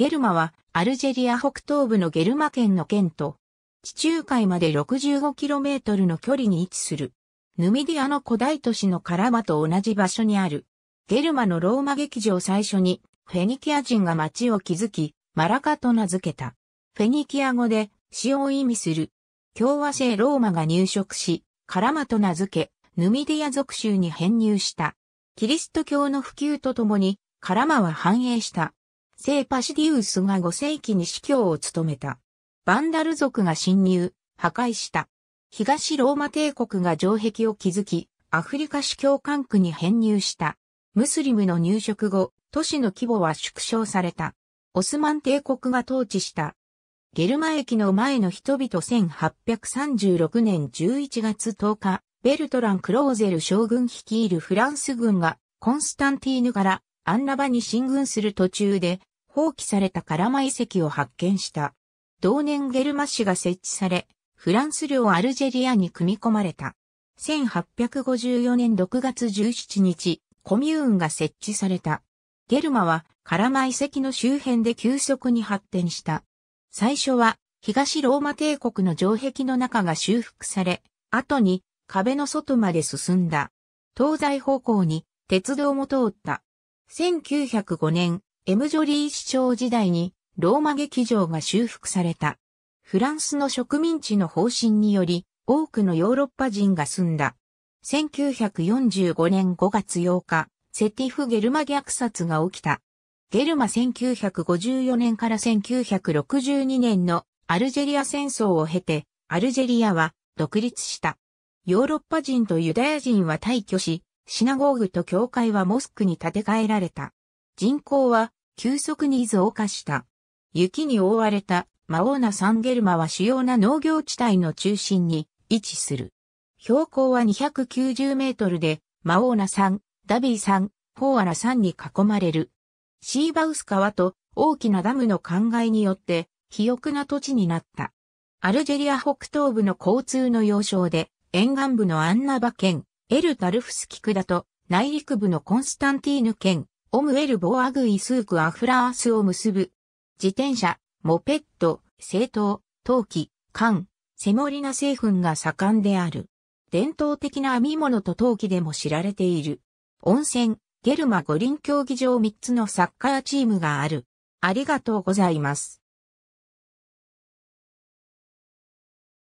ゲルマはアルジェリア北東部のゲルマ県の県と地中海まで 65km の距離に位置する。ヌミディアの古代都市のカラマと同じ場所にある。ゲルマのローマ劇場最初にフェニキア人が町を築き、マラカと名付けた。フェニキア語で詩を意味する。共和制ローマが入植し、カラマと名付け、ヌミディア属州に編入した。キリスト教の普及とともに、カラマは繁栄した。聖パシディウスが5世紀に司教を務めた。バンダル族が侵入、破壊した。東ローマ帝国が城壁を築き、アフリカ司教管区に編入した。ムスリムの入植後、都市の規模は縮小された。オスマン帝国が統治した。ゲルマ駅の前の人々1836年11月10日、ベルトラン・クローゼル将軍率いるフランス軍がコンスタンティーヌからアンラバに進軍する途中で放棄されたカラマ遺跡を発見した。同年ゲルマ市が設置され、フランス領アルジェリアに組み込まれた。1854年6月17日、コミューンが設置された。ゲルマはカラマ遺跡の周辺で急速に発展した。最初は東ローマ帝国の城壁の中が修復され、後に壁の外まで進んだ。東西方向に鉄道も通った。1905年、エムジョリー市長時代にローマ劇場が修復された。フランスの植民地の方針により多くのヨーロッパ人が住んだ。1945年5月8日、セティフ・ゲルマ虐殺が起きた。ゲルマ1954年から1962年のアルジェリア戦争を経て、アルジェリアは独立した。ヨーロッパ人とユダヤ人は退去し、シナゴーグと教会はモスクに建て替えられた。人口は急速に増加した。雪に覆われたマオーナ・サンゲルマは主要な農業地帯の中心に位置する。標高は290メートルで、マオーナ山、ダビー山、フォーアナ山に囲まれる。シーバウス川と大きなダムの灌漑によって、肥沃な土地になった。アルジェリア北東部の交通の要衝で、沿岸部のアンナバ県、エル・タルフスキクダと、内陸部のコンスタンティーヌ県、オムエルボアグイスークアフラースを結ぶ。自転車、モペット、政党、陶器、缶、セモリナ製粉が盛んである。伝統的な編み物と陶器でも知られている。温泉、ゲルマ五輪競技場3つのサッカーチームがある。ありがとうございます。